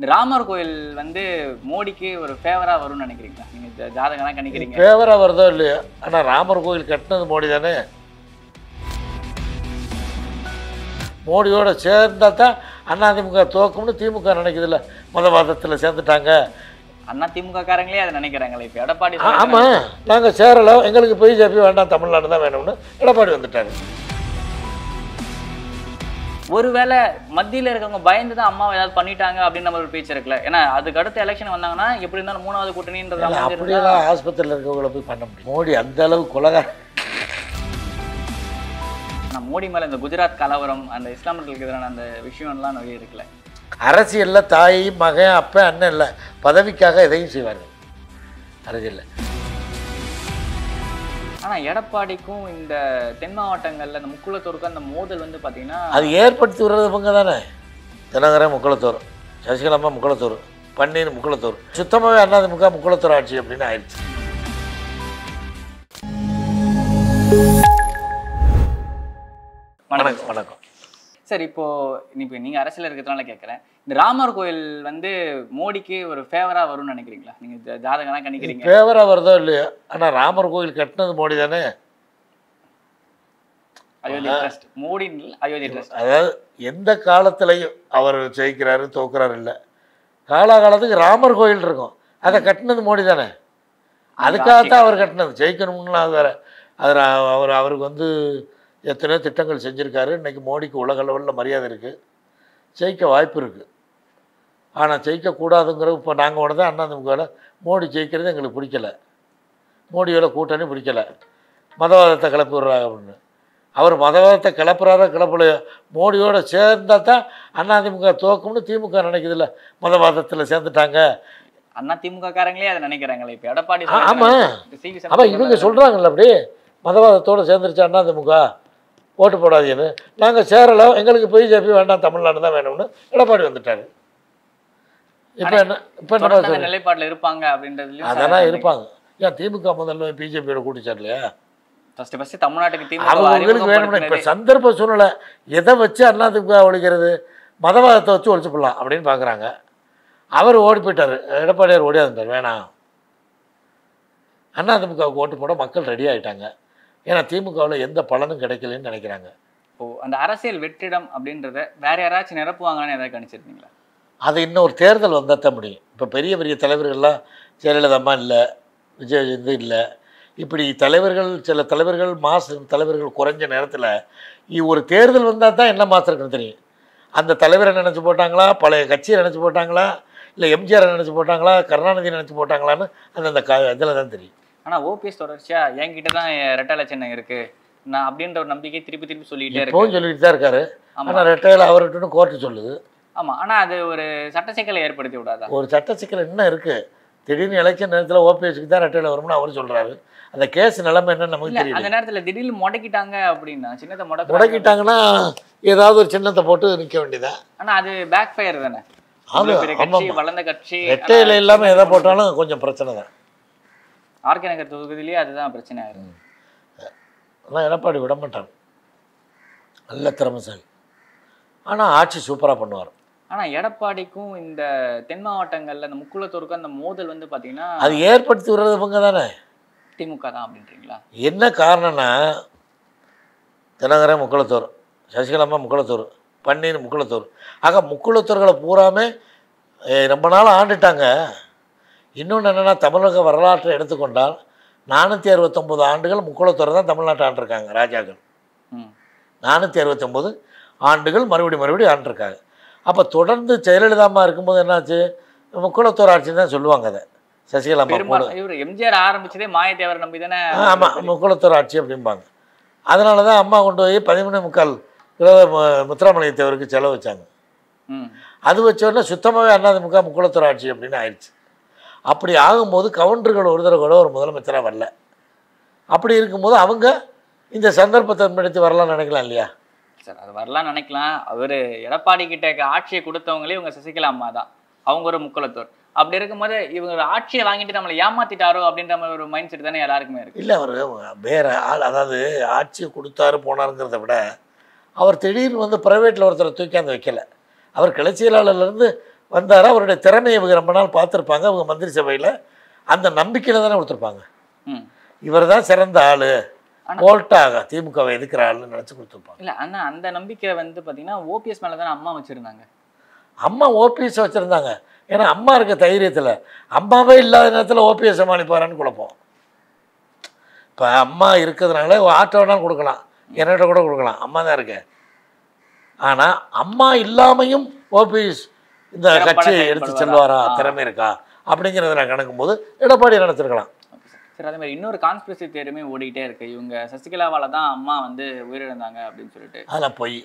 இந்த ராமர் கோயில் வந்து மோடிக்கு ஒரு ஃபேவரா வரும்னு நினைக்கிறீங்களா நீங்க ஜாதகம்லாம் கணிக்கிறீங்க ஃபேவரா வருதோ இல்லையா ஆனா ராமர் கோயில் கட்டினது மோடி தானே மோடியோட சேர்ந்தா தான் அண்ணா திமுக தோக்கும்னு திமுக நினைக்குதுல்ல மதவாதத்தில் சேர்ந்துட்டாங்க அண்ணா திமுக காரங்களே அதை நினைக்கிறாங்களே இப்போ எடப்பாடி ஆமாம் நாங்கள் சேரலை எங்களுக்கு பிஜேபி வேண்டாம் தமிழ்நாடு தான் வேணும்னு எடப்பாடி வந்துட்டாங்க ஒருவேளை மத்தியில் இருக்கவங்க பயந்து தான் அம்மாவை ஏதாவது பண்ணிட்டாங்க அப்படின்னு ஒரு பேச்சு இருக்குல்ல ஏன்னா அதுக்கு அடுத்த எலெக்ஷன் வந்தாங்கன்னா எப்படி இருந்தாலும் மூணாவது கூட்டணின்றதால அப்படியெல்லாம் ஆஸ்பத்திரியில் இருக்கவங்களை போய் பண்ண முடியும் மோடி அந்த அளவு குலக நான் மோடி மேலே இந்த குஜராத் கலவரம் அந்த இஸ்லாமியர்களுக்கு எதிரான அந்த விஷயம்லாம் நிறைய இருக்குல்ல அரசியலில் தாய் மகன் அப்பன் அண்ணன் இல்லை பதவிக்காக எதையும் செய்வார்கள் அரசியலில் ஆனால் எடப்பாடிக்கும் இந்த தென் மாவட்டங்களில் இந்த முக்குளத்தூருக்கு அந்த மோதல் வந்து பார்த்தீங்கன்னா அது ஏற்படுத்தி விடுறது பங்க தானே தினகரை முக்குளத்தூர் சசிகலாமா முக்குளத்தூர் பன்னீர் முக்குளத்தூர் சுத்தமாகவே அண்ணாதிமுக முக்குளத்தூர் ஆட்சி அப்படின்னு ஆயிடுச்சு வணக்கம் வணக்கம் சார் இப்போ இப்போ நீங்கள் அரசியல் இருக்கிறதுனால கேட்குறேன் இந்த ராமர் கோயில் வந்து மோடிக்கு ஒரு ஃபேவரா வரும்னு நினைக்கிறீங்களா நீங்க ஜாதகம் கணிக்கிறீங்க ஃபேவரா வருதோ இல்லையோ ஆனா ராமர் கோயில் கட்டினது மோடி தானே மோடி அயோத்தி ட்ரஸ்ட் அதாவது எந்த காலத்திலையும் அவர் ஜெயிக்கிறாரு தோக்குறாரு இல்லை காலாகாலத்துக்கு ராமர் கோயில் இருக்கும் அதை கட்டினது மோடி தானே அதுக்காகத்தான் அவர் கட்டினது ஜெயிக்கணும்னா அது வேற அது அவர் அவருக்கு வந்து எத்தனையோ திட்டங்கள் செஞ்சுருக்காரு இன்றைக்கி மோடிக்கு உலகளவில் மரியாதை இருக்குது ஜெயிக்க வாய்ப்பு இருக்குது ஆனால் ஜெயிக்கக்கூடாதுங்கிற இப்போ நாங்கள் உடனே அண்ணா திமுகவில் மோடி ஜெயிக்கிறது எங்களுக்கு பிடிக்கலை மோடியோட கூட்டணி பிடிக்கலை மதவாதத்தை கிளப்பி விடுறாங்க அப்படின்னு அவர் மதவாதத்தை கிளப்புறாரோ கிளப்பலையோ மோடியோடு சேர்ந்தால் தான் அண்ணா திமுக தோக்கம்னு திமுக நினைக்குதுல்ல மதவாதத்தில் சேர்ந்துட்டாங்க அண்ணா திமுக காரங்களே அதை நினைக்கிறாங்களே இப்போ எடப்பாடி ஆமாம் ஆமாம் இவங்க சொல்கிறாங்கல்ல அப்படி மதவாதத்தோடு சேர்ந்துருச்சு திமுக ஓட்டு போடாதீங்கன்னு நாங்கள் சேரலை எங்களுக்கு பிஜேபி வேண்டாம் தமிழ்நாடு தான் வேணும்னு எடப்பாடி வந்துட்டார் இப்போ இப்போ நம்ம நிலைப்பாட்டில் இருப்பாங்க அப்படின்றது அதெல்லாம் இருப்பாங்க ஏன் திமுக முதல்ல பிஜேபியோட கூட்டிச்சார் இல்லையா ஃபர்ஸ்ட் ஃபர்ஸ்ட் தமிழ்நாட்டுக்கு திமுக வேணும்னா இப்போ சந்தர்ப்ப சூழ்நிலை எதை வச்சு அதிமுக ஒழிக்கிறது மதவாதத்தை வச்சு ஒழிச்சு போடலாம் அப்படின்னு பார்க்குறாங்க அவர் ஓடி போயிட்டார் எடப்பாடியார் ஓடியாந்தார் வேணாம் அதிமுகவுக்கு ஓட்டு போட மக்கள் ரெடி ஆகிட்டாங்க ஏன்னா திமுகவில் எந்த பலனும் கிடைக்கலன்னு நினைக்கிறாங்க ஓ அந்த அரசியல் வெற்றிடம் அப்படின்றத வேற யாராச்சும் நிரப்புவாங்கன்னு ஏதாவது கணிச்சிருந்தீங்களா அது இன்னொரு தேர்தல் வந்தால் தான் முடியும் இப்போ பெரிய பெரிய தலைவர்கள்லாம் ஜெயலலிதாம்மா இல்லை விஜய் இது இல்லை இப்படி தலைவர்கள் சில தலைவர்கள் மாசு தலைவர்கள் குறைஞ்ச நேரத்தில் ஒரு தேர்தல் வந்தால் தான் என்ன மாற்றிருக்குன்னு இருக்குன்னு தெரியும் அந்த தலைவரை நினச்சி போட்டாங்களா பழைய கட்சியை நினச்சி போட்டாங்களா இல்லை எம்ஜிஆரை நினச்சி போட்டாங்களா கருணாநிதி நினச்சி போட்டாங்களான்னு அந்த அந்த க இதில் தான் தெரியும் ஆனால் ஓபிஎஸ் தொடர்ச்சியாக என்கிட்ட தான் ரெட்டாயில சென்னை இருக்குது நான் அப்படின்ற ஒரு நம்பிக்கை திருப்பி திருப்பி சொல்லிட்டே இருக்கேன் சொல்லிட்டு தான் இருக்காரு ஆனால் ரெட்டாயில் அவர்கிட்ட கோர்ட்டு சொல்லுது ஆமாம் ஆனால் அது ஒரு சட்ட சிக்கலை ஏற்படுத்தி விடாதா ஒரு சட்ட சிக்கல் என்ன இருக்குது திடீர்னு எலெக்ஷன் நேரத்தில் ஓபிஎஸ்க்கு தான் ரெட்டையில் வரும்னு அவர் சொல்கிறாரு அந்த கேஸ் நிலைமை என்னன்னு நமக்கு அந்த நேரத்தில் திடீர்னு முடக்கிட்டாங்க அப்படின்னா சின்னத்தை முடக்க முடக்கிட்டாங்கன்னா ஏதாவது ஒரு சின்னத்தை போட்டு நிற்க வேண்டியதான் ஆனால் அது பேக் ஃபயர் தானே வளர்ந்த கட்சி ரெட்டையில் இல்லாமல் எதை போட்டாலும் கொஞ்சம் பிரச்சனை தான் ஆர்கே நகர் தொகுதியிலேயே அதுதான் பிரச்சனை ஆயிரும் ஆனால் எடப்பாடி விட மாட்டான் நல்ல திறமைசாலி ஆனால் ஆட்சி சூப்பராக பண்ணுவார் ஆனால் எடப்பாடிக்கும் இந்த தென் மாவட்டங்களில் இந்த முக்குளத்தூருக்கும் அந்த மோதல் வந்து பார்த்தீங்கன்னா அது ஏற்படுத்தி வர்றது இவங்க தானே திமுக தான் அப்படின்றீங்களா என்ன காரணம்னா தினகரன் முக்குளத்தூர் சசிகலாமா முக்குளத்தூர் பன்னீர் முக்குளத்தூர் ஆக முக்குளத்தூர்களை பூராமே ரொம்ப நாள் ஆண்டுட்டாங்க இன்னொன்று என்னென்னா தமிழக வரலாற்றை எடுத்துக்கொண்டால் நானூற்றி அறுபத்தொம்போது ஆண்டுகள் முக்குளத்தூரை தான் தமிழ்நாட்டை ஆண்டிருக்காங்க ராஜாக்கள் நானூற்றி அறுபத்தொம்போது ஆண்டுகள் மறுபடி மறுபடி ஆண்டிருக்காங்க அப்போ தொடர்ந்து ஜெயலலிதாமா இருக்கும்போது என்னாச்சு முக்குளத்தோர் ஆட்சின்னு தான் சொல்லுவாங்க அதை சசிகலா இவர் எம்ஜிஆர் ஆரம்பிச்சதே மாயத்தேவர் நம்பி தானே ஆமாம் முக்குளத்தோர் ஆட்சி அப்படிம்பாங்க அதனால தான் அம்மா கொண்டு போய் பதிமூணு முக்கால் கிலோ தேவருக்கு செலவு வச்சாங்க அது வச்சோடனே சுத்தமாகவே அண்ணாதிமுக முக்குளத்தோர் ஆட்சி அப்படின்னு ஆயிடுச்சு அப்படி ஆகும்போது கவுண்டர்கள் ஒரு தடவை கூட ஒரு முதலமைச்சராக வரல அப்படி இருக்கும்போது அவங்க இந்த சந்தர்ப்பத்தை முன்னெடுத்து வரலாம்னு நினைக்கலாம் இல்லையா சார் அது வரலாம்னு நினைக்கலாம் அவர் எடப்பாடி கிட்ட ஆட்சியை கொடுத்தவங்களே இவங்க சசிகலா அம்மா தான் அவங்க ஒரு முக்கலத்தோர் அப்படி இருக்கும்போது இவங்க ஆட்சியை வாங்கிட்டு நம்மளை ஏமாத்திட்டாரோ அப்படின்ற மாதிரி ஒரு மைண்ட் செட் தானே எல்லாருக்குமே இருக்கு இல்லை அவர் வேற ஆள் அதாவது ஆட்சியை கொடுத்தாரு போனாருங்கிறத விட அவர் திடீர்னு வந்து ப்ரைவேட்டில் ஒருத்தரை அந்த வைக்கல அவர் கிளச்சியலாளர்லேருந்து வந்தார் அவருடைய திறமையை இவங்க ரொம்ப நாள் பார்த்துருப்பாங்க அவங்க மந்திரி சபையில் அந்த நம்பிக்கையில் தானே கொடுத்துருப்பாங்க இவர் தான் சிறந்த ஆள் போல்ட்டாக திமுகவை எதுக்குறாள்னு நினச்சி கொடுத்துருப்பாங்க இல்லை ஆனால் அந்த நம்பிக்கை வந்து பார்த்தீங்கன்னா ஓபிஎஸ் மேலே தானே அம்மா வச்சுருந்தாங்க அம்மா ஓபிஎஸ் வச்சுருந்தாங்க ஏன்னா அம்மா இருக்க தைரியத்தில் அம்மாவே இல்லாத நேரத்தில் ஓபிஎஸ் சமாளிப்பாரான்னு குழப்பம் இப்போ அம்மா இருக்கிறதுனால ஆட்டோனாலும் கொடுக்கலாம் என்னோட கூட கொடுக்கலாம் அம்மா தான் இருக்கேன் ஆனால் அம்மா இல்லாமையும் ஓபிஎஸ் இந்த கட்சியை எடுத்து செல்வாரா திறமை இருக்கா அப்படிங்கிறத நான் கணக்கும்போது எடப்பாடி நடத்திருக்கலாம் சரி அதே மாதிரி இன்னொரு கான்ஸ்பிரசி தேருமே ஓடிக்கிட்டே இருக்கு இவங்க சசிகலாவால் தான் அம்மா வந்து உயிரிழந்தாங்க அப்படின்னு சொல்லிட்டு அதில் போய்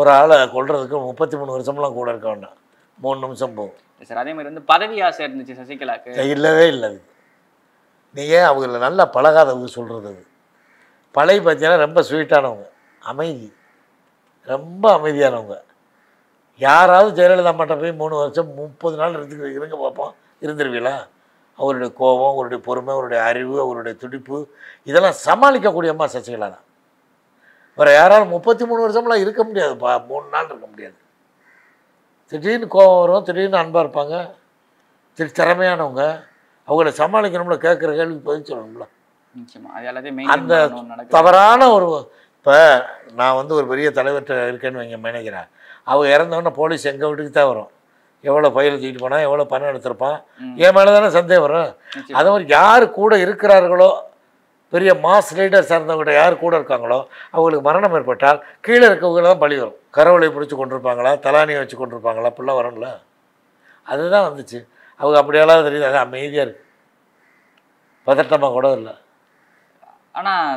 ஒரு ஆளை கொள்றதுக்கு முப்பத்தி மூணு வருஷம்லாம் கூட இருக்க வேண்டாம் மூணு நிமிஷம் போகும் சார் அதே மாதிரி வந்து பதவி ஆசை இருந்துச்சு சசிகலாக்கு இல்லவே இல்லை அது ஏன் அவங்கள நல்லா பழகாதவங்க சொல்கிறது அது பழைய பார்த்தீங்கன்னா ரொம்ப ஸ்வீட்டானவங்க அமைதி ரொம்ப அமைதியானவங்க யாராவது ஜெயலலிதா மட்டும் போய் மூணு வருஷம் முப்பது நாள் இருந்து இருங்க பார்ப்போம் இருந்துருவீங்களா அவருடைய கோபம் அவருடைய பொறுமை அவருடைய அறிவு அவருடைய துடிப்பு இதெல்லாம் சமாளிக்கக்கூடிய அம்மா சசிகலா தான் வேறு யாராலும் முப்பத்தி மூணு வருஷம்லாம் இருக்க பா மூணு நாள் இருக்க முடியாது திடீர்னு கோபம் வரும் திடீர்னு அன்பாக இருப்பாங்க திரு திறமையானவங்க அவங்கள சமாளிக்கணும்ல கேட்குற கேள்வி பதில் சொல்லணும்ல அந்த தவறான ஒரு இப்போ நான் வந்து ஒரு பெரிய தலைவர்கிட்ட இருக்கேன்னு வைங்க மேனேஜராக அவங்க இறந்தவொடனே போலீஸ் எங்கள் வீட்டுக்கு தான் வரும் எவ்வளோ பயிர் தூக்கிட்டு போனால் எவ்வளோ பணம் எடுத்திருப்பான் என் மேலே தானே சந்தேகம் வரும் அதே மாதிரி யார் கூட இருக்கிறார்களோ பெரிய மாஸ் லீடர் சார்ந்தவங்கிட்ட யார் கூட இருக்காங்களோ அவங்களுக்கு மரணம் ஏற்பட்டால் கீழே இருக்கவங்க தான் பழி வரும் கரவளை பிடிச்சி கொண்டிருப்பாங்களா தலானியை வச்சு கொண்டிருப்பாங்களா அப்படிலாம் வரணும்ல அதுதான் வந்துச்சு அவங்க அப்படியெல்லாம் தெரியுது அது அமைதியாக இருக்குது பதட்டமாக கூட இல்லை ஆனால்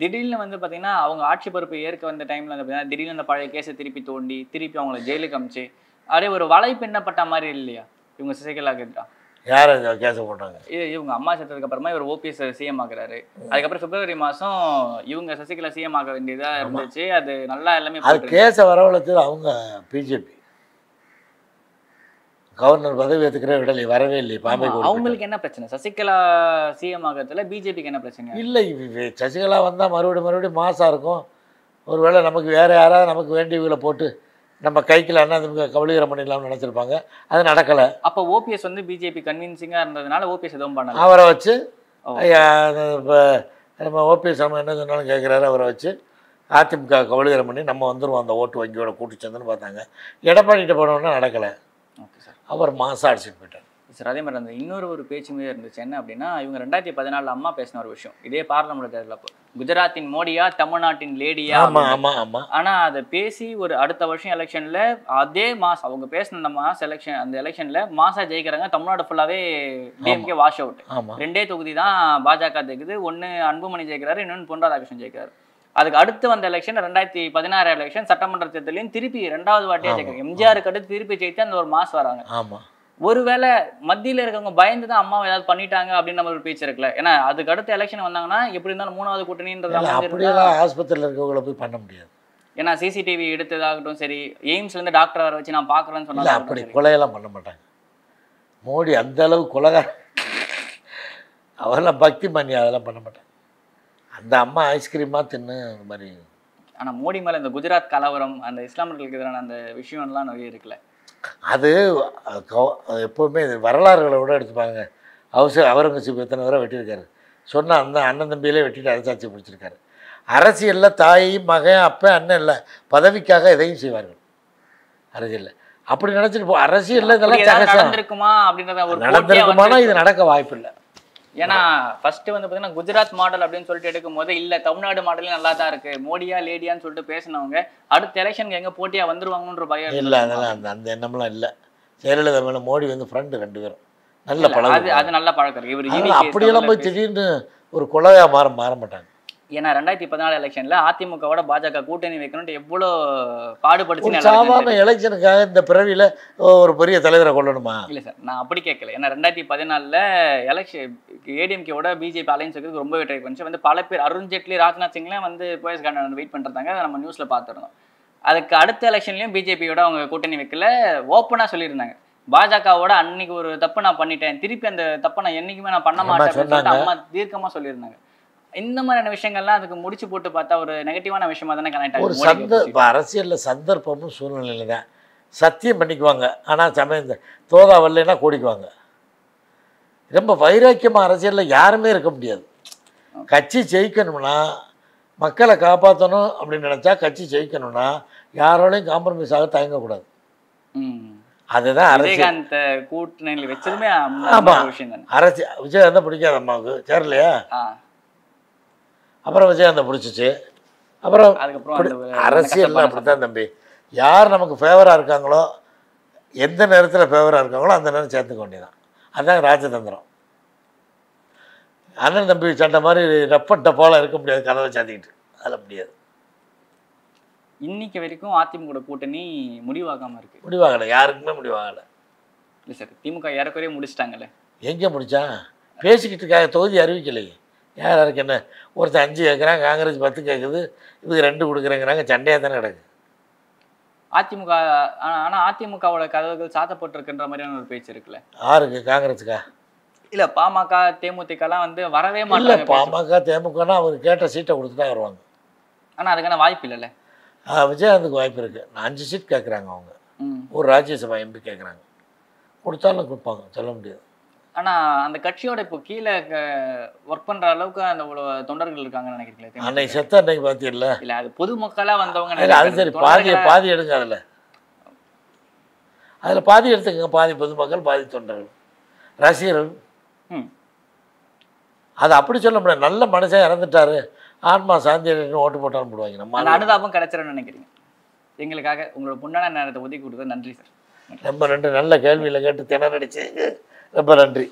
திடீர்னு வந்து பார்த்தீங்கன்னா அவங்க ஆட்சி பொறுப்பு ஏற்க வந்த டைமில் வந்து பார்த்தீங்கன்னா திடீர்னு அந்த பழைய கேஸை திருப்பி தோண்டி திருப்பி அவங்கள ஜெயிலுக்கு அமிச்சு அப்படியே ஒரு வலை பின்னப்பட்ட மாதிரி இல்லையா இவங்க சசிகலா கேட்டா யார் கேஸ் போட்டாங்க இது இவங்க அம்மா செத்ததுக்கு அப்புறமா இவர் ஓபிஎஸ் சிஎம் ஆகுறாரு அதுக்கப்புறம் பிப்ரவரி மாதம் இவங்க சசிகலா சிஎம் ஆக வேண்டியதாக இருந்துச்சு அது நல்லா எல்லாமே அது கேஸை வரவழைச்சது அவங்க பிஜேபி கவர்னர் பதவி ஏற்றுக்கிற விடலை வரவே இல்லை பாம்பே அவங்களுக்கு என்ன பிரச்சனை சசிகலா சிஎம் ஆகிறதுல பிஜேபிக்கு என்ன பிரச்சனை இல்லை சசிகலா வந்தால் மறுபடியும் மறுபடியும் மாசாக இருக்கும் ஒருவேளை நமக்கு வேறு யாராவது நமக்கு வேண்டியவங்களை போட்டு நம்ம கைக்கில் என்ன கபலீகரம் பண்ணிடலாம்னு நினச்சிருப்பாங்க அது நடக்கலை அப்போ ஓபிஎஸ் வந்து பிஜேபி கன்வின்சிங்காக இருந்ததுனால ஓபிஎஸ் எதுவும் பண்ண அவரை வச்சு இப்போ நம்ம ஓபிஎஸ் நம்ம என்ன சொன்னாலும் கேட்குறாரு அவரை வச்சு அதிமுக கபலீகரம் பண்ணி நம்ம வந்துடுவோம் அந்த ஓட்டு வங்கியோட கூட்டு சந்தன்னு பார்த்தாங்க எடப்பாடிகிட்ட போனோன்னா நடக்கலை ஓகே சார் அவர் மாதம் அடிச்சுட்டு போயிட்டார் சார் அதே மாதிரி அந்த இன்னொரு ஒரு பேச்சு மீது இருந்துச்சு என்ன அப்படின்னா இவங்க ரெண்டாயிரத்தி பதினாலில் அம்மா பேசின ஒரு விஷயம் இதே பார்லமெண்ட் தேர்தல் அப்போ குஜராத்தின் மோடியா தமிழ்நாட்டின் லேடியா ஆனா அதை பேசி ஒரு அடுத்த வருஷம் எலெக்ஷன்ல அதே மாஸ் அவங்க பேசின அந்த மாஸ் எலெக்ஷன் அந்த எலெக்ஷன்ல மாசா ஜெயிக்கிறாங்க தமிழ்நாடு ஃபுல்லாவே டிஎம்கே வாஷ் அவுட் ரெண்டே தொகுதி தான் பாஜக ஜெயிக்குது ஒன்னு அன்புமணி ஜெயிக்கிறாரு இன்னொன்று பொன் ராதாகிருஷ்ணன் ஜெயிக்கிறாரு அதுக்கு அடுத்து வந்த எலெக்ஷன் ரெண்டாயிரத்தி பதினாறு எலெக்ஷன் சட்டமன்ற தேர்தலையும் திருப்பி ரெண்டாவது வாட்டியா ஜெயிக்கிறாங்க எம்ஜிஆருக்கு அடுத்து திருப்பி ஜெயித்து அந்த ஒரு மாசம் வராங்க ஒருவேளை மத்தியில் இருக்கவங்க பயந்து தான் அம்மாவை ஏதாவது பண்ணிட்டாங்க அப்படின்னு நம்ம ஒரு பேச்சு இருக்குல்ல ஏன்னா அதுக்கு அடுத்த எலெக்ஷன் வந்தாங்கன்னா எப்படி இருந்தாலும் மூணாவது கூட்டணின்றது அப்படியெல்லாம் ஆஸ்பத்திரியில் இருக்கவங்கள போய் பண்ண முடியாது ஏன்னா சிசிடிவி எடுத்ததாகட்டும் சரி எய்ம்ஸ்லேருந்து டாக்டர் வர வச்சு நான் பார்க்குறேன்னு சொன்னாங்க அப்படி கொலையெல்லாம் பண்ண மாட்டாங்க மோடி அந்த அளவு கொலக அவரெல்லாம் பக்தி பண்ணி அதெல்லாம் பண்ண மாட்டாங்க அந்த அம்மா ஐஸ்கிரீமாக தின்னு மாதிரி ஆனால் மோடி மேலே இந்த குஜராத் கலவரம் அந்த இஸ்லாமியர்களுக்கு எதிரான அந்த விஷயம்லாம் நிறைய இருக்குல்ல அது எப்போவுமே வரலாறுகளை விட எடுத்துப்பாங்க அவசர அவரங்கசீப் எத்தனை தடவை வெட்டியிருக்காரு சொன்னால் அந்த அண்ணன் தம்பியிலே வெட்டிட்டு அரசாட்சி பிடிச்சிருக்காரு அரசியலில் தாய் மகன் அப்போ அண்ணன் இல்லை பதவிக்காக எதையும் செய்வார்கள் அரசியலில் அப்படி நினச்சிட்டு போ அரசியலில் இதெல்லாம் நடந்திருக்குமானா இது நடக்க வாய்ப்பு இல்லை ஏன்னா ஃபர்ஸ்ட் வந்து பார்த்தீங்கன்னா குஜராத் மாடல் அப்படின்னு சொல்லிட்டு எடுக்கும் போது இல்லை தமிழ்நாடு மாடலே நல்லா தான் இருக்கு மோடியா லேடியான்னு சொல்லிட்டு பேசினவங்க அடுத்த எலெக்ஷனுக்கு எங்கே போட்டியாக வந்துருவாங்கன்ற பயம் இல்லை அதெல்லாம் அந்த அந்த எண்ணம்லாம் இல்லை ஜெயலலிதா மேலே மோடி வந்து ஃப்ரெண்டு ரெண்டு பேரும் நல்ல பழக்கம் அது நல்ல பழக்கம் இவர் அப்படியெல்லாம் போய் திடீர்னு ஒரு கொலையாக மாற மாற மாட்டாங்க ஏன்னா ரெண்டாயிரத்தி பதினாலு எலெக்ஷன்ல அதிமுகவோட பாஜக கூட்டணி வைக்கணும்னு எவ்வளோ பாடுபடுச்சு சாதாரண எலெக்ஷனுக்காக இந்த பிறவியில ஒரு பெரிய தலைவரை கொள்ளணுமா இல்லை சார் நான் அப்படி கேட்கல ஏன்னா ரெண்டாயிரத்தி பதினாலுல எலெக்ஷன் ஏடிஎம்கேவோட பிஜேபி அலைன்ஸ் வைக்கிறது ரொம்பவே ட்ரை பண்ணிச்சு வந்து பல பேர் அருண் ஜேட்லி ராஜ்நாத் சிங்லாம் வந்து போயஸ் கண்ணன் வெயிட் பண்ணுறாங்க அதை நம்ம நியூஸில் பார்த்துருந்தோம் அதுக்கு அடுத்த எலெக்ஷன்லையும் பிஜேபியோட அவங்க கூட்டணி வைக்கல ஓப்பனாக சொல்லியிருந்தாங்க பாஜகவோட அன்னைக்கு ஒரு தப்பு நான் பண்ணிட்டேன் திருப்பி அந்த தப்பை நான் என்னைக்குமே நான் பண்ண மாட்டேன் அம்மா தீர்க்கமாக சொல்லியிருந்தாங்க இந்த மாதிரியான விஷயங்கள்லாம் அதுக்கு முடிச்சு போட்டு பார்த்தா ஒரு நெகட்டிவான விஷயமா தானே கனெக்ட் ஆகும் ஒரு சந்த அரசியலில் சந்தர்ப்பமும் சூழ்நிலையில் தான் சத்தியம் பண்ணிக்குவாங்க ஆனால் சமயம் தோதா வரலைன்னா கூடிக்குவாங்க ரொம்ப வைராக்கியமாக அரசியலில் யாருமே இருக்க முடியாது கட்சி ஜெயிக்கணும்னா மக்களை காப்பாற்றணும் அப்படின்னு நினச்சா கட்சி ஜெயிக்கணும்னா யாராலையும் காம்ப்ரமைஸ் ஆக தயங்கக்கூடாது அதுதான் அரசியல் கூட்டணியில் வச்சதுமே ஆமாம் அரசியல் விஜயகாந்த் பிடிக்காது அம்மாவுக்கு சேரலையா அப்புறம் விஜயாந்த பிடிச்சிச்சு அப்புறம் அரசியல் அப்படி தான் தம்பி யார் நமக்கு ஃபேவராக இருக்காங்களோ எந்த நேரத்தில் ஃபேவராக இருக்காங்களோ அந்த நேரம் சேர்த்துக்க வேண்டியதான் அதுதான் ராஜதந்திரம் அண்ணன் தம்பி சண்டை மாதிரி ரப்ப டப்பாலாம் இருக்க முடியாது கதவை சாத்திக்கிட்டு அதில் முடியாது இன்னைக்கு வரைக்கும் அதிமுக கூட்டணி முடிவாகாம இருக்குது முடிவாகலை யாருக்குமே முடிவாகலை இல்லை சார் திமுக ஏறக்குறைய முடிச்சிட்டாங்கல்ல எங்கே முடிச்சா பேசிக்கிட்டு தொகுதி அறிவிக்கலையே யார் யாருக்கு என்ன ஒருத்தர் அஞ்சு கேட்குறாங்க காங்கிரஸ் பத்து கேட்குது இதுக்கு ரெண்டு கொடுக்குறேங்கிறாங்க சண்டையாக தானே கிடக்கு அதிமுக ஆனால் அதிமுகவோட கதவுகள் சாத்தப்பட்டிருக்குன்ற மாதிரியான ஒரு பேச்சு இருக்குல்ல யாருக்கு காங்கிரஸுக்கா இல்லை பாமக தேமுதிகலாம் வந்து வரவே மாட்டாங்க பாமக தேமுகனா அவர் கேட்ட சீட்டை கொடுத்து தான் வருவாங்க ஆனால் அதுக்கான வாய்ப்பு இல்லைல்ல விஜயகாந்துக்கு வாய்ப்பு இருக்குது நான் அஞ்சு சீட் கேட்குறாங்க அவங்க ஒரு ராஜ்யசபா எம்பி கேட்குறாங்க கொடுத்தாலும் கொடுப்பாங்க சொல்ல முடியாது ஆனா அந்த கட்சியோட இப்போ கீழே ஒர்க் பண்ற அளவுக்கு அந்த தொண்டர்கள் இருக்காங்கன்னு நினைக்கிறீங்களே அன்னைக்கு செத்த அன்னைக்கு பார்த்தீங்களா இல்லை அது பொதுமக்களாக வந்தவங்க அது சரி பாதி பாதி எடுங்க அதுல அதில் பாதி எடுத்துக்கங்க பாதி பொதுமக்கள் பாதி தொண்டர்கள் ரசிகர்கள் அது அப்படி சொல்ல முடியாது நல்ல மனுஷன் இறந்துட்டாரு ஆத்மா சாந்தி ஓட்டு போட்டாலும் போடுவாங்க நம்ம அனுதாபம் கிடைச்சிருன்னு நினைக்கிறீங்க எங்களுக்காக உங்களோட பொண்ணான நேரத்தை ஒதுக்கி கொடுத்தது நன்றி சார் ரொம்ப ரெண்டு நல்ல கேள்வியில் கேட்டு திணறடிச்சு ரொம்ப நன்றி